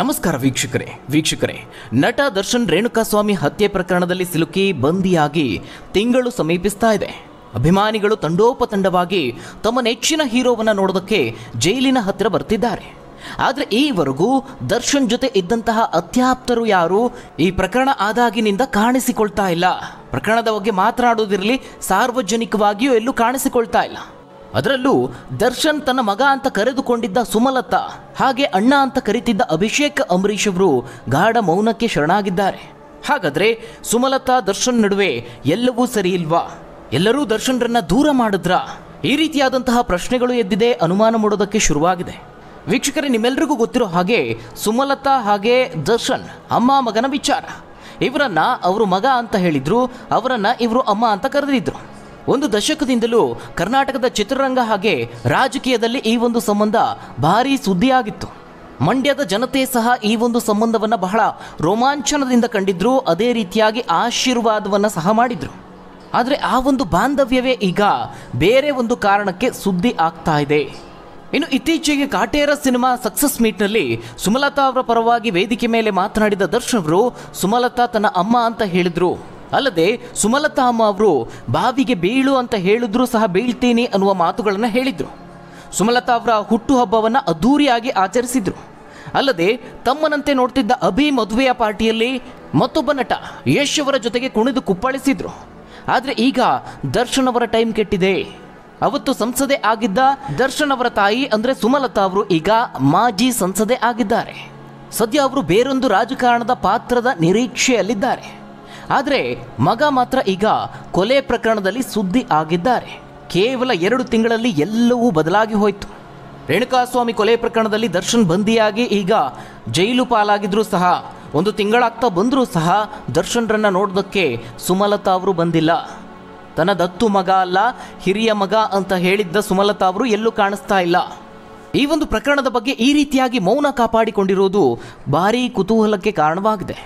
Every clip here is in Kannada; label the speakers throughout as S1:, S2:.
S1: ನಮಸ್ಕಾರ ವೀಕ್ಷಕರೇ ವೀಕ್ಷಕರೇ ನಟ ದರ್ಶನ್ ರೇಣುಕಾಸ್ವಾಮಿ ಹತ್ಯೆ ಪ್ರಕರಣದಲ್ಲಿ ಸಿಲುಕಿ ಬಂದಿಯಾಗಿ ತಿಂಗಳು ಸಮೀಪಿಸ್ತಾ ಇದೆ ಅಭಿಮಾನಿಗಳು ತಂಡೋಪತಂಡವಾಗಿ ತಮ್ಮ ನೆಚ್ಚಿನ ಹೀರೋವನ್ನು ನೋಡೋದಕ್ಕೆ ಜೈಲಿನ ಹತ್ತಿರ ಬರ್ತಿದ್ದಾರೆ ಆದರೆ ಈವರೆಗೂ ದರ್ಶನ್ ಜೊತೆ ಇದ್ದಂತಹ ಅತ್ಯಾಪ್ತರು ಯಾರು ಈ ಪ್ರಕರಣ ಆದಾಗಿನಿಂದ ಕಾಣಿಸಿಕೊಳ್ತಾ ಇಲ್ಲ ಪ್ರಕರಣದ ಬಗ್ಗೆ ಮಾತನಾಡೋದಿರಲಿ ಸಾರ್ವಜನಿಕವಾಗಿಯೂ ಎಲ್ಲೂ ಕಾಣಿಸಿಕೊಳ್ತಾ ಇಲ್ಲ ಅದರಲ್ಲೂ ದರ್ಶನ್ ತನ್ನ ಮಗ ಅಂತ ಕರೆದುಕೊಂಡಿದ್ದ ಸುಮಲತಾ ಹಾಗೆ ಅಣ್ಣ ಅಂತ ಕರೀತಿದ್ದ ಅಭಿಷೇಕ್ ಅಂಬರೀಷ್ ಅವರು ಗಾಢ ಮೌನಕ್ಕೆ ಶರಣಾಗಿದ್ದಾರೆ ಹಾಗಾದರೆ ಸುಮಲತಾ ದರ್ಶನ್ ನಡುವೆ ಎಲ್ಲವೂ ಸರಿ ಇಲ್ವಾ ಎಲ್ಲರೂ ದರ್ಶನ್ರನ್ನ ದೂರ ಮಾಡಿದ್ರ ಈ ರೀತಿಯಾದಂತಹ ಪ್ರಶ್ನೆಗಳು ಎದ್ದಿದೆ ಅನುಮಾನ ಮೂಡೋದಕ್ಕೆ ಶುರುವಾಗಿದೆ ವೀಕ್ಷಕರೇ ನಿಮ್ಮೆಲ್ರಿಗೂ ಗೊತ್ತಿರೋ ಹಾಗೆ ಸುಮಲತಾ ಹಾಗೆ ದರ್ಶನ್ ಅಮ್ಮ ಮಗನ ವಿಚಾರ ಇವರನ್ನ ಅವರು ಮಗ ಅಂತ ಹೇಳಿದ್ರು ಅವರನ್ನ ಇವರು ಅಮ್ಮ ಅಂತ ಕರೆದಿದ್ರು ಒಂದು ದಶಕದಿಂದಲೂ ಕರ್ನಾಟಕದ ಚಿತ್ರರಂಗ ಹಾಗೆ ರಾಜಕೀಯದಲ್ಲಿ ಈ ಒಂದು ಸಂಬಂಧ ಭಾರೀ ಸುದ್ದಿಯಾಗಿತ್ತು ಮಂಡ್ಯದ ಜನತೆ ಸಹ ಈ ಒಂದು ಸಂಬಂಧವನ್ನು ಬಹಳ ರೋಮಾಂಚನದಿಂದ ಕಂಡಿದ್ರು ಅದೇ ರೀತಿಯಾಗಿ ಆಶೀರ್ವಾದವನ್ನು ಸಹ ಮಾಡಿದರು ಆದರೆ ಆ ಒಂದು ಬಾಂಧವ್ಯವೇ ಈಗ ಬೇರೆ ಒಂದು ಕಾರಣಕ್ಕೆ ಸುದ್ದಿ ಆಗ್ತಾ ಇದೆ ಇನ್ನು ಇತ್ತೀಚೆಗೆ ಕಾಟೇರ ಸಿನಿಮಾ ಸಕ್ಸಸ್ ಮೀಟ್ನಲ್ಲಿ ಸುಮಲತಾ ಅವರ ಪರವಾಗಿ ವೇದಿಕೆ ಮೇಲೆ ಮಾತನಾಡಿದ ದರ್ಶನ್ ಅವರು ಸುಮಲತಾ ತನ್ನ ಅಮ್ಮ ಅಂತ ಹೇಳಿದರು ಅಲ್ಲದೆ ಸುಮಲತಾಮ್ಮ ಅವರು ಬಾವಿಗೆ ಬೀಳು ಅಂತ ಹೇಳಿದ್ರು ಸಹ ಬೀಳ್ತೀನಿ ಅನ್ನುವ ಮಾತುಗಳನ್ನು ಹೇಳಿದರು ಸುಮಲತಾ ಅವರ ಹುಟ್ಟುಹಬ್ಬವನ್ನು ಅದ್ಧೂರಿಯಾಗಿ ಆಚರಿಸಿದರು ಅಲ್ಲದೆ ತಮ್ಮನಂತೆ ನೋಡ್ತಿದ್ದ ಅಭಿ ಮದುವೆಯ ಪಾರ್ಟಿಯಲ್ಲಿ ಮತ್ತೊಬ್ಬ ನಟ ಯಶ್ ಅವರ ಜೊತೆಗೆ ಕುಣಿದು ಕುಪ್ಪಳಿಸಿದ್ರು ಆದರೆ ಈಗ ದರ್ಶನ್ ಅವರ ಟೈಮ್ ಕೆಟ್ಟಿದೆ ಅವತ್ತು ಸಂಸದೆ ಆಗಿದ್ದ ದರ್ಶನ್ ಅವರ ತಾಯಿ ಅಂದರೆ ಸುಮಲತಾ ಅವರು ಈಗ ಮಾಜಿ ಸಂಸದೆ ಆಗಿದ್ದಾರೆ ಸದ್ಯ ಅವರು ಬೇರೊಂದು ರಾಜಕಾರಣದ ಪಾತ್ರದ ನಿರೀಕ್ಷೆಯಲ್ಲಿದ್ದಾರೆ ಆದರೆ ಮಗ ಮಾತ್ರ ಈಗ ಕೊಲೆ ಪ್ರಕರಣದಲ್ಲಿ ಸುದ್ದಿ ಆಗಿದ್ದಾರೆ ಕೇವಲ ಎರಡು ತಿಂಗಳಲ್ಲಿ ಎಲ್ಲವೂ ಬದಲಾಗಿ ಹೋಯಿತು ರೇಣುಕಾಸ್ವಾಮಿ ಕೊಲೆ ಪ್ರಕರಣದಲ್ಲಿ ದರ್ಶನ್ ಬಂದಿಯಾಗಿ ಈಗ ಜೈಲು ಪಾಲಾಗಿದ್ರೂ ಸಹ ಒಂದು ತಿಂಗಳಾಗ್ತಾ ಬಂದರೂ ಸಹ ದರ್ಶನ್ರನ್ನು ನೋಡೋದಕ್ಕೆ ಸುಮಲತಾ ಅವರು ಬಂದಿಲ್ಲ ತನ್ನ ದತ್ತು ಮಗ ಅಲ್ಲ ಹಿರಿಯ ಮಗ ಅಂತ ಹೇಳಿದ್ದ ಸುಮಲತಾ ಅವರು ಎಲ್ಲೂ ಕಾಣಿಸ್ತಾ ಇಲ್ಲ ಈ ಒಂದು ಪ್ರಕರಣದ ಬಗ್ಗೆ ಈ ರೀತಿಯಾಗಿ ಮೌನ ಕಾಪಾಡಿಕೊಂಡಿರುವುದು ಭಾರೀ ಕುತೂಹಲಕ್ಕೆ ಕಾರಣವಾಗಿದೆ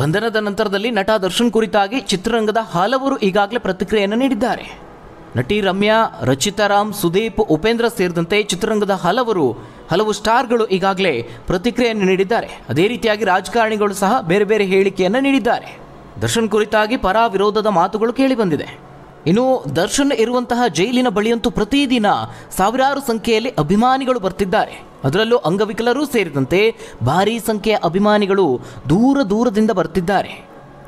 S1: ಬಂಧನದ ನಂತರದಲ್ಲಿ ನಟ ದರ್ಶನ್ ಕುರಿತಾಗಿ ಚಿತ್ರರಂಗದ ಹಲವರು ಈಗಾಗಲೇ ಪ್ರತಿಕ್ರಿಯೆಯನ್ನು ನೀಡಿದ್ದಾರೆ ನಟಿ ರಮ್ಯಾ ರಚಿತಾರಾಮ್ ಸುದೀಪ್ ಉಪೇಂದ್ರ ಸೇರಿದಂತೆ ಚಿತ್ರರಂಗದ ಹಲವರು ಹಲವು ಸ್ಟಾರ್ಗಳು ಈಗಾಗಲೇ ಪ್ರತಿಕ್ರಿಯೆಯನ್ನು ನೀಡಿದ್ದಾರೆ ಅದೇ ರೀತಿಯಾಗಿ ರಾಜಕಾರಣಿಗಳು ಸಹ ಬೇರೆ ಬೇರೆ ಹೇಳಿಕೆಯನ್ನು ನೀಡಿದ್ದಾರೆ ದರ್ಶನ್ ಕುರಿತಾಗಿ ಪರ ವಿರೋಧದ ಮಾತುಗಳು ಕೇಳಿಬಂದಿದೆ ಇನ್ನು ದರ್ಶನ್ ಇರುವಂತಹ ಜೈಲಿನ ಬಳಿಯಂತೂ ಪ್ರತಿದಿನ ಸಾವಿರಾರು ಸಂಖ್ಯೆಯಲ್ಲಿ ಅಭಿಮಾನಿಗಳು ಬರ್ತಿದ್ದಾರೆ ಅದರಲ್ಲೂ ಅಂಗವಿಕಲರೂ ಸೇರಿದಂತೆ ಭಾರೀ ಸಂಖ್ಯೆಯ ಅಭಿಮಾನಿಗಳು ದೂರ ದೂರದಿಂದ ಬರ್ತಿದ್ದಾರೆ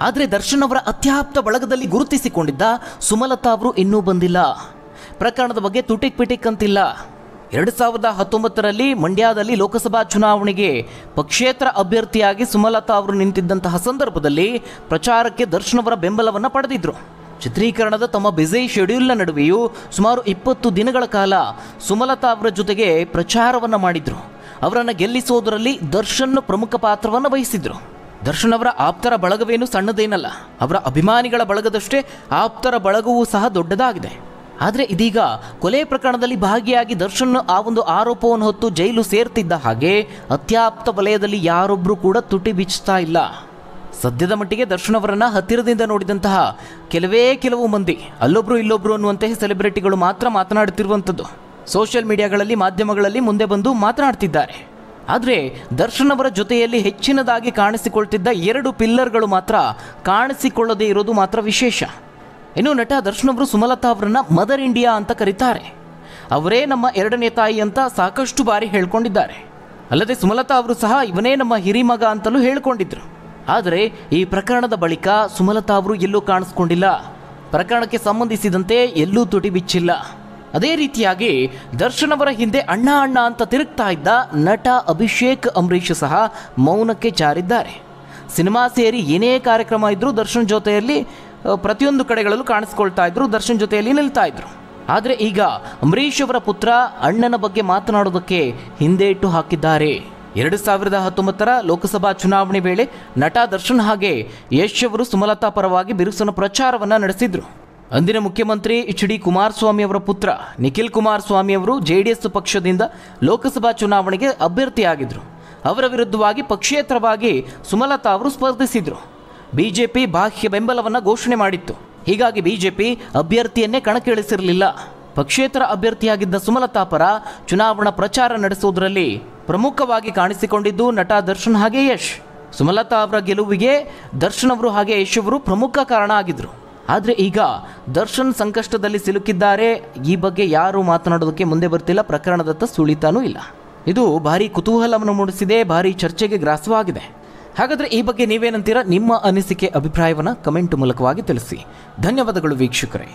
S1: ಆದರೆ ದರ್ಶನ್ ಅವರ ಅತ್ಯಾಪ್ತ ಬಳಗದಲ್ಲಿ ಗುರುತಿಸಿಕೊಂಡಿದ್ದ ಸುಮಲತಾ ಅವರು ಇನ್ನೂ ಬಂದಿಲ್ಲ ಪ್ರಕರಣದ ಬಗ್ಗೆ ತುಟಿಕ್ ಪಿಟಿಕ್ ಅಂತಿಲ್ಲ ಎರಡು ಸಾವಿರದ ಹತ್ತೊಂಬತ್ತರಲ್ಲಿ ಮಂಡ್ಯದಲ್ಲಿ ಲೋಕಸಭಾ ಚುನಾವಣೆಗೆ ಪಕ್ಷೇತರ ಅಭ್ಯರ್ಥಿಯಾಗಿ ಸುಮಲತಾ ಅವರು ನಿಂತಿದ್ದಂತಹ ಸಂದರ್ಭದಲ್ಲಿ ಪ್ರಚಾರಕ್ಕೆ ದರ್ಶನ್ ಅವರ ಬೆಂಬಲವನ್ನು ಪಡೆದಿದ್ದರು ಚಿತ್ರೀಕರಣದ ತಮ್ಮ ಬ್ಯುಸಿ ಶೆಡ್ಯೂಲ್ನ ನಡುವೆಯೂ ಸುಮಾರು ಇಪ್ಪತ್ತು ದಿನಗಳ ಕಾಲ ಸುಮಲತಾ ಅವರ ಜೊತೆಗೆ ಪ್ರಚಾರವನ್ನು ಮಾಡಿದರು ಅವರನ್ನು ಗೆಲ್ಲಿಸೋದರಲ್ಲಿ ದರ್ಶನ್ ಪ್ರಮುಖ ಪಾತ್ರವನ್ನು ವಹಿಸಿದರು ದರ್ಶನ್ ಅವರ ಆಪ್ತರ ಬಳಗವೇನು ಸಣ್ಣದೇನಲ್ಲ ಅವರ ಅಭಿಮಾನಿಗಳ ಬಳಗದಷ್ಟೇ ಆಪ್ತರ ಬಳಗವೂ ಸಹ ದೊಡ್ಡದಾಗಿದೆ ಆದರೆ ಇದೀಗ ಕೊಲೆ ಪ್ರಕರಣದಲ್ಲಿ ಭಾಗಿಯಾಗಿ ದರ್ಶನ್ ಆ ಒಂದು ಆರೋಪವನ್ನು ಹೊತ್ತು ಜೈಲು ಸೇರ್ತಿದ್ದ ಹಾಗೆ ಅತ್ಯಾಪ್ತ ವಲಯದಲ್ಲಿ ಯಾರೊಬ್ಬರೂ ಕೂಡ ತುಟಿ ಬಿಚ್ಚುತ್ತಾ ಇಲ್ಲ ಸದ್ಯದ ಮಟ್ಟಿಗೆ ದರ್ಶನ್ ಅವರನ್ನ ಹತ್ತಿರದಿಂದ ನೋಡಿದಂತಹ ಕೆಲವೇ ಕೆಲವು ಮಂದಿ ಅಲ್ಲೊಬ್ರು ಇಲ್ಲೊಬ್ರು ಅನ್ನುವಂತಹ ಸೆಲೆಬ್ರಿಟಿಗಳು ಮಾತ್ರ ಮಾತನಾಡುತ್ತಿರುವಂಥದ್ದು ಸೋಷಿಯಲ್ ಮೀಡಿಯಾಗಳಲ್ಲಿ ಮಾಧ್ಯಮಗಳಲ್ಲಿ ಮುಂದೆ ಬಂದು ಮಾತನಾಡ್ತಿದ್ದಾರೆ ಆದರೆ ದರ್ಶನ್ ಅವರ ಜೊತೆಯಲ್ಲಿ ಹೆಚ್ಚಿನದಾಗಿ ಕಾಣಿಸಿಕೊಳ್ತಿದ್ದ ಎರಡು ಪಿಲ್ಲರ್ಗಳು ಮಾತ್ರ ಕಾಣಿಸಿಕೊಳ್ಳದೇ ಇರೋದು ಮಾತ್ರ ವಿಶೇಷ ಇನ್ನು ನಟ ದರ್ಶನ್ ಅವರು ಸುಮಲತಾ ಅವರನ್ನ ಮದರ್ ಇಂಡಿಯಾ ಅಂತ ಕರೀತಾರೆ ಅವರೇ ನಮ್ಮ ಎರಡನೇ ತಾಯಿ ಅಂತ ಸಾಕಷ್ಟು ಬಾರಿ ಹೇಳ್ಕೊಂಡಿದ್ದಾರೆ ಅಲ್ಲದೆ ಸುಮಲತಾ ಅವರು ಸಹ ಇವನೇ ನಮ್ಮ ಹಿರಿಮಗ ಅಂತಲೂ ಹೇಳ್ಕೊಂಡಿದ್ರು ಆದರೆ ಈ ಪ್ರಕರಣದ ಬಳಿಕ ಸುಮಲತಾ ಅವರು ಎಲ್ಲೂ ಕಾಣಿಸ್ಕೊಂಡಿಲ್ಲ ಪ್ರಕರಣಕ್ಕೆ ಸಂಬಂಧಿಸಿದಂತೆ ಎಲ್ಲೂ ತುಟಿ ಬಿಚ್ಚಿಲ್ಲ ಅದೇ ರೀತಿಯಾಗಿ ದರ್ಶನ್ ಅವರ ಹಿಂದೆ ಅಣ್ಣ ಅಣ್ಣ ಅಂತ ತಿರುಗ್ತಾ ಇದ್ದ ನಟ ಅಭಿಷೇಕ್ ಅಂಬರೀಷ್ ಸಹ ಮೌನಕ್ಕೆ ಜಾರಿದ್ದಾರೆ ಸಿನಿಮಾ ಸೇರಿ ಏನೇ ಕಾರ್ಯಕ್ರಮ ಇದ್ದರೂ ದರ್ಶನ್ ಜೊತೆಯಲ್ಲಿ ಪ್ರತಿಯೊಂದು ಕಡೆಗಳಲ್ಲೂ ಕಾಣಿಸ್ಕೊಳ್ತಾ ಇದ್ರು ದರ್ಶನ್ ಜೊತೆಯಲ್ಲಿ ನಿಲ್ತಾ ಇದ್ರು ಆದರೆ ಈಗ ಅಂಬರೀಷ್ ಅವರ ಪುತ್ರ ಅಣ್ಣನ ಬಗ್ಗೆ ಮಾತನಾಡೋದಕ್ಕೆ ಹಿಂದೆ ಇಟ್ಟು ಹಾಕಿದ್ದಾರೆ ಎರಡು ಸಾವಿರದ ಹತ್ತೊಂಬತ್ತರ ಲೋಕಸಭಾ ಚುನಾವಣೆ ವೇಳೆ ನಟ ದರ್ಶನ್ ಹಾಗೆ ಯಶ್ ಅವರು ಸುಮಲತಾ ಪರವಾಗಿ ಬಿರುಸಿನ ಪ್ರಚಾರವನ್ನು ನಡೆಸಿದರು ಅಂದಿನ ಮುಖ್ಯಮಂತ್ರಿ ಎಚ್ ಡಿ ಕುಮಾರಸ್ವಾಮಿ ಅವರ ಪುತ್ರ ನಿಖಿಲ್ ಕುಮಾರಸ್ವಾಮಿ ಅವರು ಎಸ್ ಪಕ್ಷದಿಂದ ಲೋಕಸಭಾ ಚುನಾವಣೆಗೆ ಅಭ್ಯರ್ಥಿಯಾಗಿದ್ದರು ಅವರ ವಿರುದ್ಧವಾಗಿ ಪಕ್ಷೇತರವಾಗಿ ಸುಮಲತಾ ಅವರು ಸ್ಪರ್ಧಿಸಿದರು ಬಿಜೆಪಿ ಬಾಹ್ಯ ಬೆಂಬಲವನ್ನು ಘೋಷಣೆ ಮಾಡಿತ್ತು ಹೀಗಾಗಿ ಬಿಜೆಪಿ ಅಭ್ಯರ್ಥಿಯನ್ನೇ ಕಣಕ್ಕಿಳಿಸಿರಲಿಲ್ಲ ಪಕ್ಷೇತರ ಅಭ್ಯರ್ಥಿಯಾಗಿದ್ದ ಸುಮಲತಾ ಪರ ಚುನಾವಣಾ ಪ್ರಚಾರ ನಡೆಸುವುದರಲ್ಲಿ ಪ್ರಮುಖವಾಗಿ ಕಾಣಿಸಿಕೊಂಡಿದ್ದು ನಟ ದರ್ಶನ್ ಹಾಗೆ ಯಶ್ ಸುಮಲತಾ ಅವರ ಗೆಲುವಿಗೆ ದರ್ಶನ್ ಅವರು ಹಾಗೆ ಯಶ್ ಅವರು ಪ್ರಮುಖ ಕಾರಣ ಆಗಿದ್ದರು ಆದರೆ ಈಗ ದರ್ಶನ್ ಸಂಕಷ್ಟದಲ್ಲಿ ಸಿಲುಕಿದ್ದಾರೆ ಈ ಬಗ್ಗೆ ಯಾರೂ ಮಾತನಾಡೋದಕ್ಕೆ ಮುಂದೆ ಬರ್ತಿಲ್ಲ ಪ್ರಕರಣದತ್ತ ಸುಳಿತಾನೂ ಇಲ್ಲ ಇದು ಭಾರಿ ಕುತೂಹಲವನ್ನು ಮೂಡಿಸಿದೆ ಭಾರಿ ಚರ್ಚೆಗೆ ಗ್ರಾಸವಾಗಿದೆ ಹಾಗಾದರೆ ಈ ಬಗ್ಗೆ ನೀವೇನಂತೀರ ನಿಮ್ಮ ಅನಿಸಿಕೆ ಅಭಿಪ್ರಾಯವನ್ನು ಕಮೆಂಟ್ ಮೂಲಕವಾಗಿ ತಿಳಿಸಿ ಧನ್ಯವಾದಗಳು ವೀಕ್ಷಕರೇ